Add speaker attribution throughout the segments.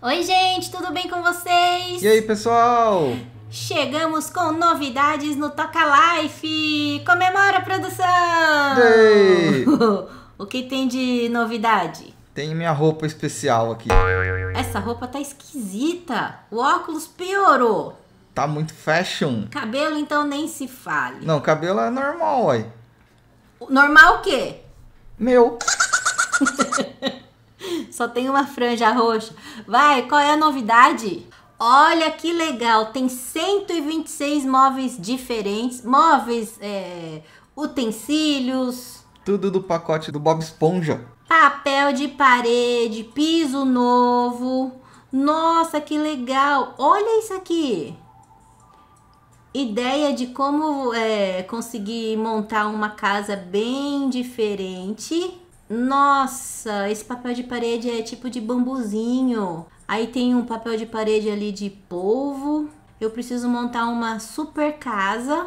Speaker 1: Oi, gente, tudo bem com vocês? E aí, pessoal? Chegamos com novidades no Toca Life! Comemora, produção! o que tem de novidade? Tem minha roupa especial aqui. Essa roupa tá esquisita. O óculos piorou. Tá muito fashion. Cabelo, então, nem se fale. Não, cabelo é normal, uai. Normal o quê? Meu. só tem uma franja roxa. Vai, qual é a novidade? Olha que legal, tem 126 móveis diferentes, móveis, é, utensílios. Tudo do pacote do Bob Esponja. Papel de parede, piso novo. Nossa, que legal! Olha isso aqui! Ideia de como é, conseguir montar uma casa bem diferente nossa, esse papel de parede é tipo de bambuzinho. Aí tem um papel de parede ali de polvo. Eu preciso montar uma super casa.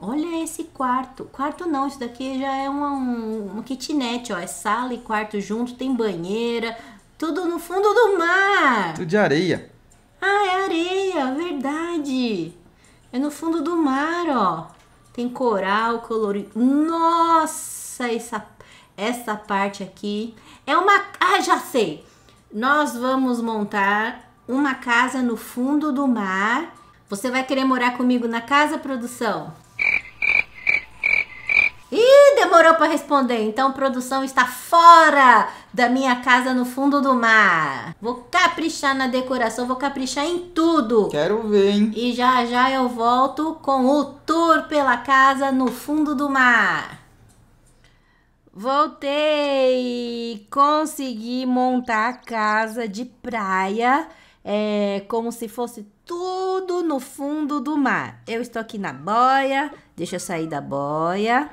Speaker 1: Olha esse quarto. Quarto não, isso daqui já é uma, um, um kitnet, ó. É sala e quarto junto, tem banheira, tudo no fundo do mar. Tudo de areia. Ah, é areia, verdade. É no fundo do mar, ó. Tem coral colorido. Nossa, essa essa parte aqui. É uma. Ah, já sei! Nós vamos montar uma casa no fundo do mar. Você vai querer morar comigo na casa, produção? Ih, demorou para responder. Então, produção está fora da minha casa no fundo do mar. Vou caprichar na decoração, vou caprichar em tudo. Quero ver, hein? E já já eu volto com o tour pela casa no fundo do mar. Voltei! Consegui montar a casa de praia, é, como se fosse tudo no fundo do mar. Eu estou aqui na boia, deixa eu sair da boia.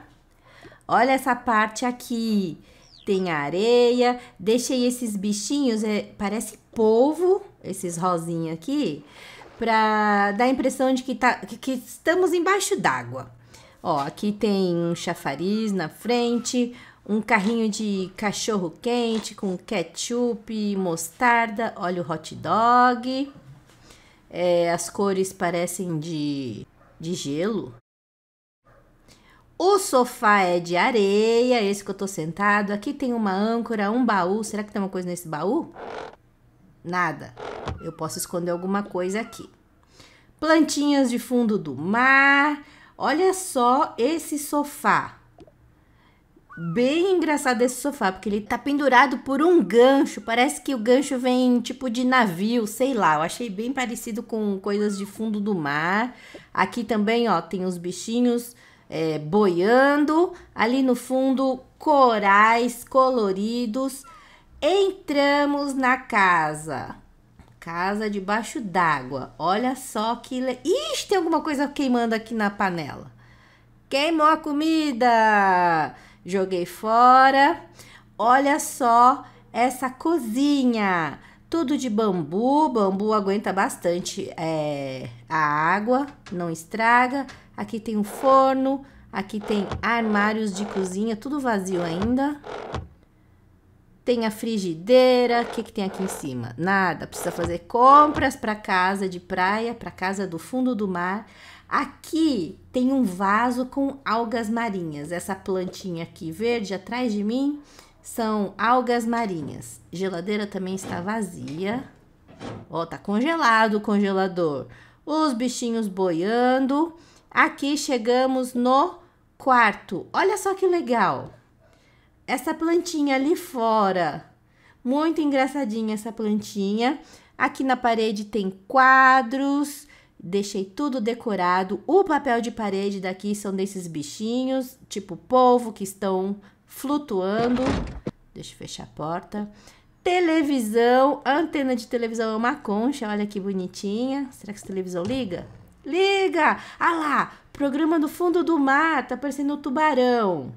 Speaker 1: Olha essa parte aqui, tem areia, deixei esses bichinhos, é, parece polvo, esses rosinhos aqui, para dar a impressão de que, tá, que estamos embaixo d'água. Ó, aqui tem um chafariz na frente, um carrinho de cachorro quente com ketchup, mostarda, óleo hot dog. É, as cores parecem de, de gelo. O sofá é de areia, esse que eu tô sentado. Aqui tem uma âncora, um baú. Será que tem uma coisa nesse baú? Nada. Eu posso esconder alguma coisa aqui. Plantinhas de fundo do mar. Olha só esse sofá. Bem engraçado esse sofá, porque ele tá pendurado por um gancho. Parece que o gancho vem tipo de navio, sei lá. Eu achei bem parecido com coisas de fundo do mar. Aqui também, ó, tem os bichinhos é, boiando. Ali no fundo, corais coloridos. Entramos na casa. Casa debaixo d'água. Olha só que. Le... Ixi, tem alguma coisa queimando aqui na panela. Queimou a comida! Joguei fora. Olha só essa cozinha. Tudo de bambu. Bambu aguenta bastante é, a água, não estraga. Aqui tem um forno. Aqui tem armários de cozinha, tudo vazio ainda. Tem a frigideira, o que, que tem aqui em cima? Nada, precisa fazer compras para casa de praia, para casa do fundo do mar. Aqui tem um vaso com algas marinhas. Essa plantinha aqui verde atrás de mim são algas marinhas. Geladeira também está vazia. Ó, tá congelado o congelador. Os bichinhos boiando. Aqui chegamos no quarto. Olha só que legal essa plantinha ali fora. Muito engraçadinha essa plantinha. Aqui na parede tem quadros, deixei tudo decorado. O papel de parede daqui são desses bichinhos, tipo polvo, que estão flutuando. Deixa eu fechar a porta. Televisão, antena de televisão é uma concha, olha que bonitinha. Será que essa televisão liga? Liga! Ah lá, programa do fundo do mar, tá parecendo um tubarão.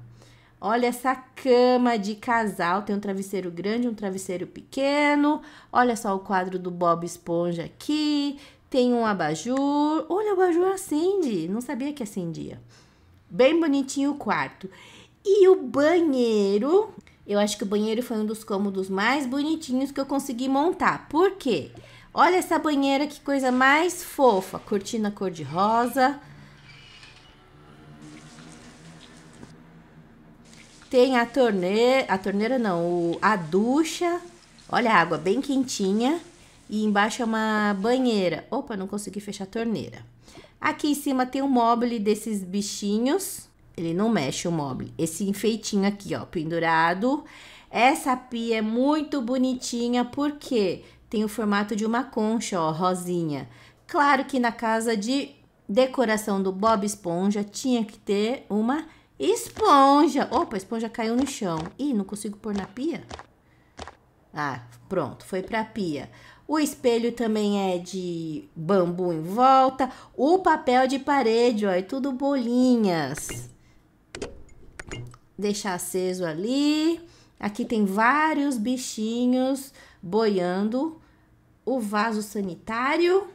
Speaker 1: Olha essa cama de casal, tem um travesseiro grande, um travesseiro pequeno. Olha só o quadro do Bob Esponja aqui. Tem um abajur. Olha, o abajur acende. Não sabia que acendia. Bem bonitinho o quarto. E o banheiro. Eu acho que o banheiro foi um dos cômodos mais bonitinhos que eu consegui montar. Por quê? Olha essa banheira, que coisa mais fofa. Cortina cor-de-rosa Tem a torneira, a torneira não, a ducha. Olha a água bem quentinha. E embaixo é uma banheira. Opa, não consegui fechar a torneira. Aqui em cima tem um móvel desses bichinhos. Ele não mexe o móvel. Esse enfeitinho aqui, ó, pendurado. Essa pia é muito bonitinha porque tem o formato de uma concha, ó, rosinha. Claro que na casa de decoração do Bob Esponja tinha que ter uma Esponja. Opa, a esponja caiu no chão. Ih, não consigo pôr na pia? Ah, pronto, foi para a pia. O espelho também é de bambu em volta. O papel de parede, ó, é tudo bolinhas. Deixar aceso ali. Aqui tem vários bichinhos boiando. O vaso sanitário.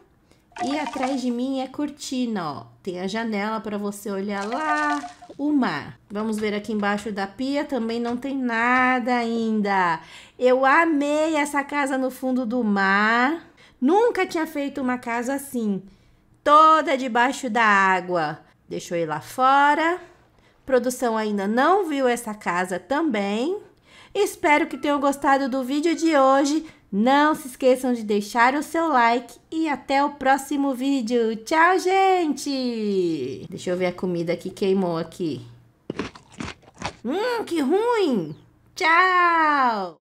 Speaker 1: E atrás de mim é cortina, ó. Tem a janela para você olhar lá o mar. Vamos ver aqui embaixo da pia, também não tem nada ainda. Eu amei essa casa no fundo do mar. Nunca tinha feito uma casa assim, toda debaixo da água. Deixa eu ir lá fora. Produção ainda não viu essa casa também. Espero que tenham gostado do vídeo de hoje. Não se esqueçam de deixar o seu like e até o próximo vídeo. Tchau, gente! Deixa eu ver a comida que queimou aqui. Hum, que ruim! Tchau!